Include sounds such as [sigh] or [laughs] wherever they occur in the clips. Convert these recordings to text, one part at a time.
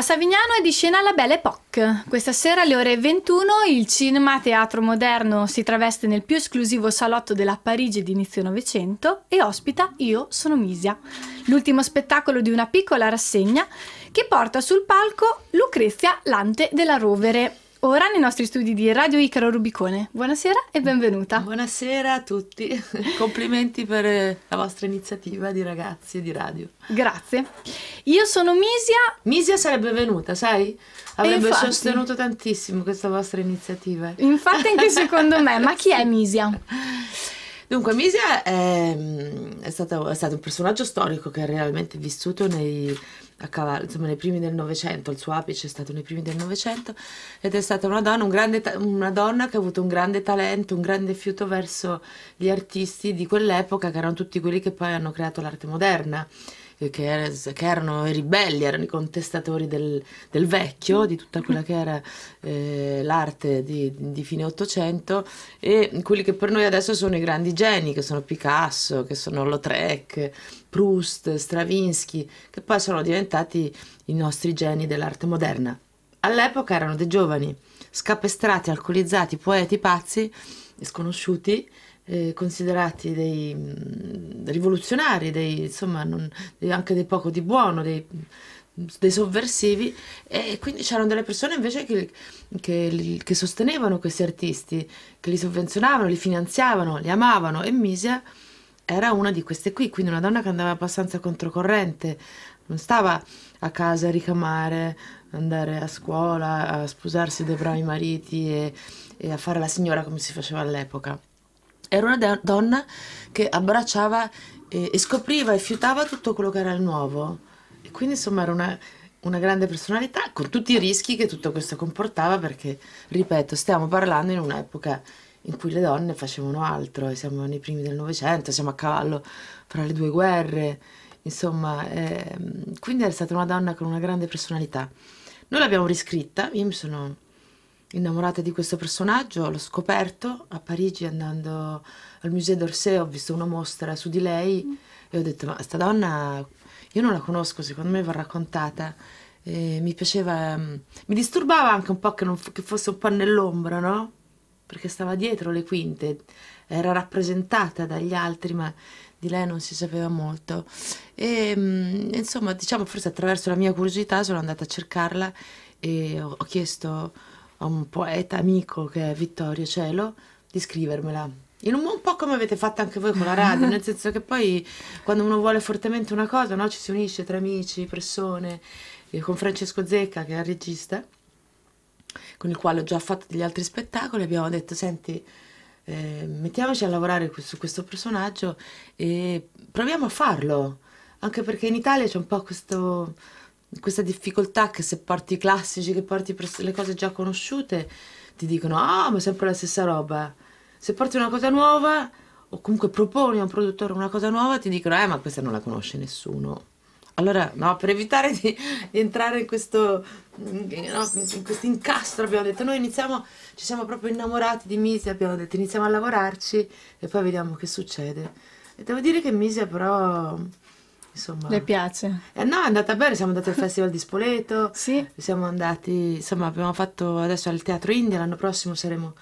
A Savignano è di scena La Belle Époque. Questa sera alle ore 21 il Cinema Teatro Moderno si traveste nel più esclusivo salotto della Parigi d'inizio Novecento e ospita Io sono Misia, l'ultimo spettacolo di una piccola rassegna che porta sul palco Lucrezia Lante della Rovere, Ora nei nostri studi di Radio Icaro Rubicone. Buonasera e benvenuta. Buonasera a tutti. [laughs] Complimenti per eh, la vostra iniziativa di ragazzi di radio. Grazie. Io sono Misia. Misia sarebbe venuta, sai? Avrebbe infatti, sostenuto tantissimo questa vostra iniziativa. Infatti anche secondo me. Ma chi è Misia? [laughs] Dunque, Misia è, mm, è, stato, è, stato, un personaggio storico che ha realmente vissuto nei, cavallo, insomma, nei primi del Novecento, il suo apice è stato nei primi del Novecento ed è stata una donna, un grande, una donna, che ha avuto un grande talento, un grande fiuto verso gli artisti di quell'epoca che erano tutti quelli che poi hanno creato l'arte moderna che, che erano i ribelli, erano i contestatori del, del vecchio, di tutta quella che era eh, l'arte di, di fine Ottocento, e quelli che per noi adesso sono i grandi geni, che sono Picasso, che sono Lautrec, Proust, Stravinsky, che poi sono diventati i nostri geni dell'arte moderna. All'epoca erano dei giovani, scapestrati, alcolizzati, poeti pazzi sconosciuti, eh, considerati dei mh, mm, rivoluzionari, dei, insomma, non, anche dei poco di buono, dei, dei sovversivi e quindi c'erano delle persone invece che, che, che, sostenevano questi artisti, che li sovvenzionavano, li finanziavano, li amavano e Misia era una di queste qui, quindi una donna che andava abbastanza controcorrente, non stava a casa a ricamare, andare a scuola, a sposarsi dei bravi mariti e, e a fare la signora come si faceva all'epoca. Era una donna che abbracciava e, e scopriva e fiutava tutto quello che era il nuovo. E quindi insomma era una, una grande personalità con tutti i rischi che tutto questo comportava perché, ripeto, stiamo parlando in un'epoca in cui le donne facevano altro, siamo nei primi del Novecento, siamo a cavallo fra le due guerre Insomma, eh, quindi era stata una donna con una grande personalità. Noi l'abbiamo riscritta, io mi sono innamorata di questo personaggio, l'ho scoperto a Parigi andando al Musée d'Orsay, ho visto una mostra su di lei mm. e ho detto ma sta donna io non la conosco, secondo me va raccontata. E mi piaceva, mm, mi disturbava anche un po' che, non, che fosse un po' nell'ombra, no? perché stava dietro le quinte, era rappresentata dagli altri, ma di lei non si sapeva molto. E mm, insomma, diciamo, forse attraverso la mia curiosità sono andata a cercarla e ho, ho chiesto a un poeta amico che è Vittorio Cielo di scrivermela. In un, un po' come avete fatto anche voi con la radio, nel [laughs] senso che poi quando uno vuole fortemente una cosa, no? ci si unisce tra amici, persone, con Francesco Zecca che è il regista con il quale ho già fatto degli altri spettacoli, abbiamo detto senti, eh, mettiamoci a lavorare su questo personaggio e proviamo a farlo, anche perché in Italia c'è un po' questo, questa difficoltà che se porti i classici, che porti le cose già conosciute, ti dicono ah oh, ma è sempre la stessa roba, se porti una cosa nuova o comunque proponi a un produttore una cosa nuova ti dicono eh ma questa non la conosce nessuno allora, no, per evitare di, di [laughs] entrare in questo, no, in questo, incastro abbiamo detto, noi iniziamo, ci siamo proprio innamorati di Misia, abbiamo detto iniziamo a lavorarci e poi vediamo che succede. E devo dire che Misia però, insomma... Le piace. Eh, no, è andata bene, siamo andati al Festival di Spoleto, [laughs] sì. siamo andati, insomma abbiamo fatto adesso al Teatro India, l'anno prossimo saremo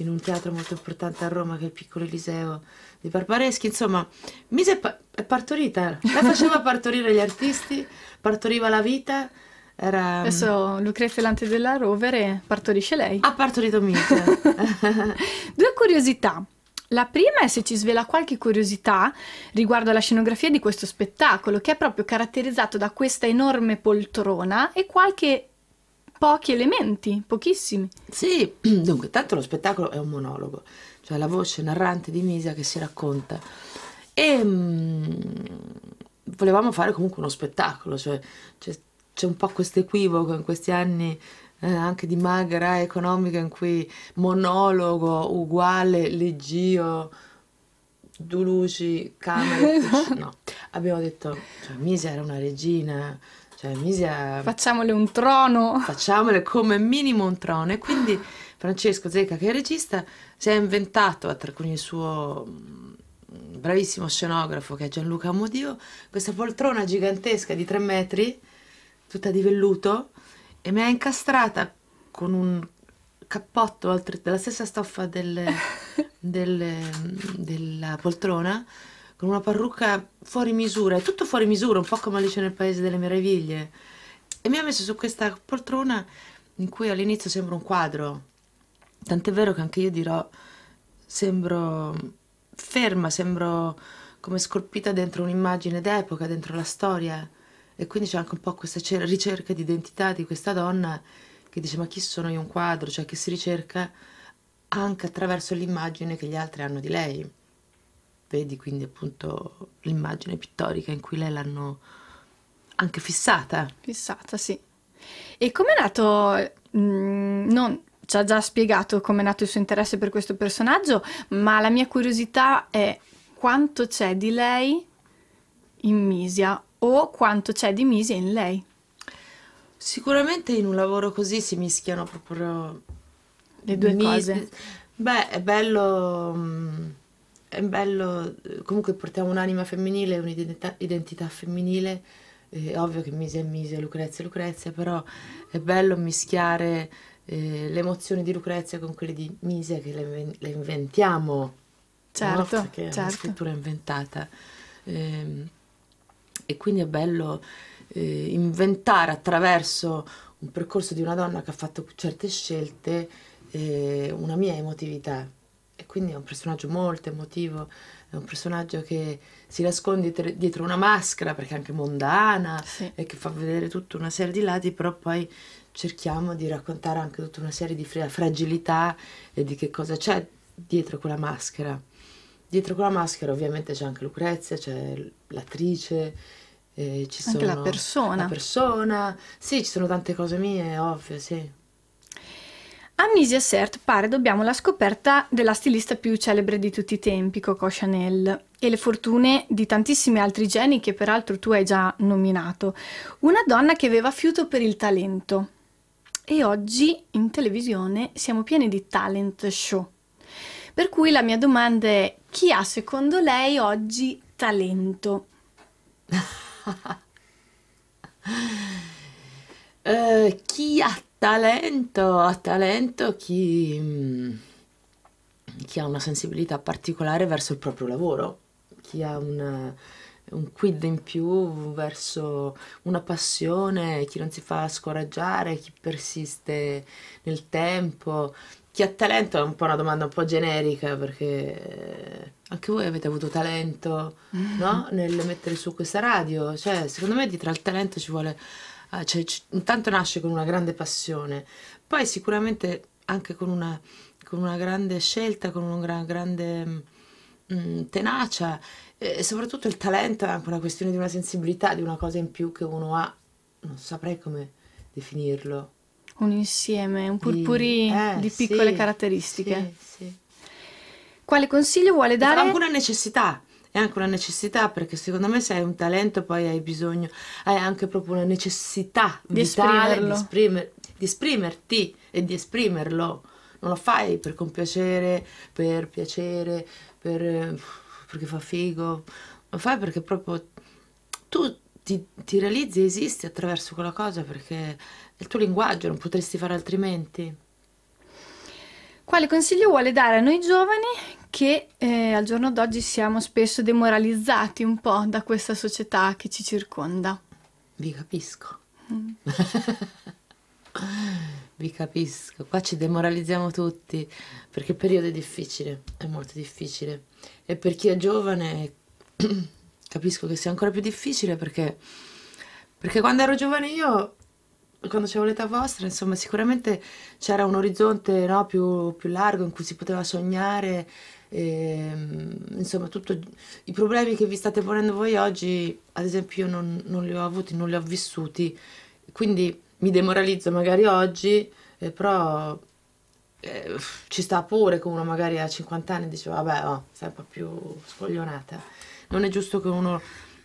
in un teatro molto importante a Roma che è il Piccolo Eliseo di Barbareschi, insomma, mise pa- è partorita, la faceva partorire gli artisti, partoriva la vita. Era... Mm, Adesso Lucrezia Lante della Rovere partorisce lei. Ha partorito Mise. Cioè. [laughs] Due curiosità. La prima è se ci svela qualche curiosità riguardo alla scenografia di questo spettacolo, che è proprio caratterizzato da questa enorme poltrona e qualche pochi elementi, pochissimi. Sì, [clears throat] dunque, tanto lo spettacolo è un monologo, cioè la voce narrante di Misa che si racconta. E mh, mm, volevamo fare comunque uno spettacolo, cioè, c'è, c'è un po' questo equivoco in questi anni eh, anche di magra economica in cui monologo uguale leggio Duluci, camera, [laughs] no, abbiamo detto, cioè, Misa era una regina, cioè, Misia... Facciamole un trono! Facciamole come minimo un trono. E quindi Francesco Zecca, che è regista, si è inventato con il suo mm, bravissimo scenografo che è Gianluca Amodio questa poltrona gigantesca di tre metri, tutta di velluto, e mi ha incastrata con un cappotto della stessa stoffa del, [laughs] del, mm, della poltrona con una parrucca fuori misura, è tutto fuori misura, un po' come Alice nel Paese delle Meraviglie. E mi ha messo su questa poltrona in cui all'inizio sembra un quadro. Tant'è vero che anche io dirò, sembro ferma, sembro come scolpita dentro un'immagine d'epoca, dentro la storia. E quindi c'è anche un po' questa ricerca di identità di questa donna che dice ma chi sono io un quadro, cioè che si ricerca anche attraverso l'immagine che gli altri hanno di lei. Vedi quindi appunto l'immagine pittorica in cui lei l'hanno anche fissata. Fissata, sì. E com'è nato, mh, mm, non ci ha già spiegato com'è nato il suo interesse per questo personaggio, ma la mia curiosità è quanto c'è di lei in Misia o quanto c'è di Misia in lei. Sicuramente in un lavoro così si mischiano proprio le due mis- cose. Beh, è bello... Mh mm, è bello, eh, comunque portiamo un'anima femminile, un'identità femminile, eh, è ovvio che Mise è Mise, Lucrezia è Lucrezia, però è bello mischiare eh, le emozioni di Lucrezia con quelle di Mise che le, le inventiamo, certo, no? perché certo. è una certo. scrittura inventata. Eh, e quindi è bello eh, inventare attraverso un percorso di una donna che ha fatto certe scelte eh, una mia emotività e quindi è un personaggio molto emotivo, è un personaggio che si nasconde dietro una maschera perché è anche mondana sì. e che fa vedere tutta una serie di lati, però poi cerchiamo di raccontare anche tutta una serie di fragilità e di che cosa c'è dietro quella maschera. Dietro quella maschera ovviamente c'è anche Lucrezia, c'è l'attrice, eh, ci anche sono la persona. la persona. Sì, ci sono tante cose mie, ovvio, sì. Amnesia Cert pare dobbiamo la scoperta della stilista più celebre di tutti i tempi, Coco Chanel, e le fortune di tantissimi altri geni che peraltro tu hai già nominato. Una donna che aveva fiuto per il talento. E oggi in televisione siamo pieni di talent show. Per cui la mia domanda è chi ha secondo lei oggi talento? uh, [laughs] chi ha Talento, ha talento chi, mm, chi, ha una sensibilità particolare verso il proprio lavoro, chi ha una, un quid in più verso una passione, chi non si fa scoraggiare, chi persiste nel tempo. Chi ha talento è un po' una domanda un po' generica perché eh, anche voi avete avuto talento [laughs] no? nel mettere su questa radio. Cioè, secondo me dietro al talento ci vuole Ah, cioè, intanto nasce con una grande passione, poi sicuramente anche con una, con una grande scelta, con una grande mh, mm, mm, tenacia e soprattutto il talento è anche una questione di una sensibilità, di una cosa in più che uno ha, non saprei come definirlo. Un insieme, un purpurì di, eh, di piccole sì, caratteristiche. Sì, sì. Quale consiglio vuole dare? Anche una necessità è anche una necessità perché secondo me se hai un talento poi hai bisogno, hai anche proprio una necessità di vitale di, esprimer, di esprimerti e di esprimerlo. Non lo fai per compiacere, per piacere, per, perché fa figo, lo fai perché proprio tu ti, ti realizzi e esisti attraverso quella cosa perché è il tuo linguaggio, non potresti fare altrimenti. Quale consiglio vuole dare a noi giovani che eh, al giorno d'oggi siamo spesso demoralizzati un po' da questa società che ci circonda. Vi capisco. Mm. [laughs] Vi capisco, qua ci demoralizziamo tutti perché il periodo è difficile, è molto difficile e per chi è giovane [clears throat] capisco che sia ancora più difficile perché, perché quando ero giovane io, quando c'avevo l'età vostra, insomma sicuramente c'era un orizzonte no, più, più largo in cui si poteva sognare e, ehm, insomma, tutti i problemi che vi state ponendo voi oggi, ad esempio, io non, non, li ho avuti, non li ho vissuti, quindi mi demoralizzo magari oggi, eh, però eh, ci sta pure che uno magari a 50 anni dice vabbè, oh, sei un po' più scoglionata. Non è giusto che uno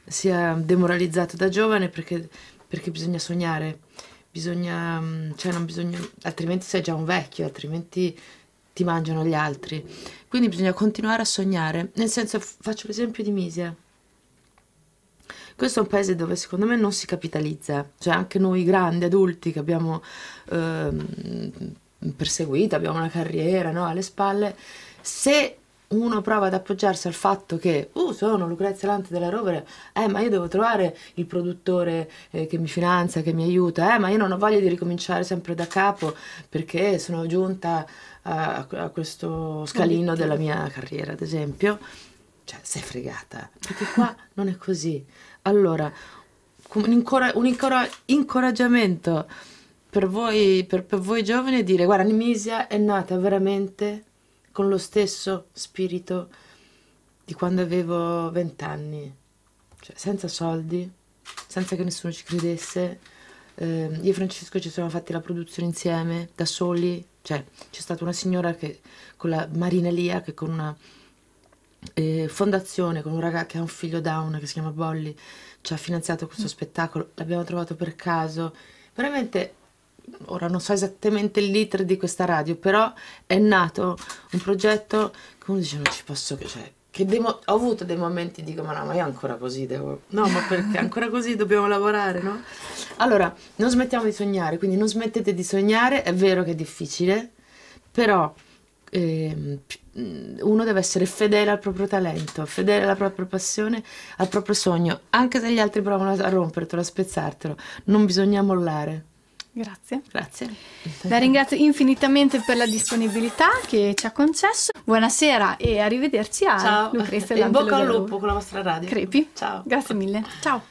sia demoralizzato da giovane perché, perché bisogna sognare, bisogna, mm, cioè non bisogna, altrimenti sei già un vecchio, altrimenti ti mangiano gli altri. Quindi bisogna continuare a sognare. Nel senso, faccio l'esempio di Misia. Questo è un paese dove secondo me non si capitalizza, cioè anche noi grandi adulti che abbiamo eh, perseguito, abbiamo una carriera no? alle spalle, se uno prova ad appoggiarsi al fatto che uh, sono Lucrezia Lante della Rovere, eh ma io devo trovare il produttore eh, che mi finanzia, che mi aiuta, eh ma io non ho voglia di ricominciare sempre da capo perché sono giunta a, a questo scalino della mia carriera, ad esempio. Cioè, sei fregata, perché qua [laughs] non è così. Allora, un, incora un incora incoraggiamento per voi, per, per voi giovani è dire guarda, Nimisia è nata veramente con lo stesso spirito di quando avevo vent'anni, cioè senza soldi, senza che nessuno ci credesse. Eh, io e Francesco ci siamo fatti la produzione insieme, da soli, cioè c'è stata una signora che, con la Marina Lia che con una eh, fondazione, con un ragazzo che ha un figlio down che si chiama Bolly, ci ha finanziato questo mm. spettacolo, l'abbiamo trovato per caso, veramente ora non so esattamente il liter di questa radio, però è nato un progetto, come dice, non ci posso, cioè, che demo, ho avuto dei momenti dico ma no ma io ancora così devo no ma perché ancora così dobbiamo lavorare no allora non smettiamo di sognare quindi non smettete di sognare è vero che è difficile però eh, uno deve essere fedele al proprio talento fedele alla propria passione al proprio sogno anche se gli altri provano a rompertelo a spezzartelo non bisogna mollare Grazie. Grazie. La ringrazio infinitamente per la disponibilità che ci ha concesso. Buonasera e arrivederci a Ciao. Lucrezia e In Bocca al lupo con la vostra radio. Crepi. Ciao. Grazie mille. Ciao.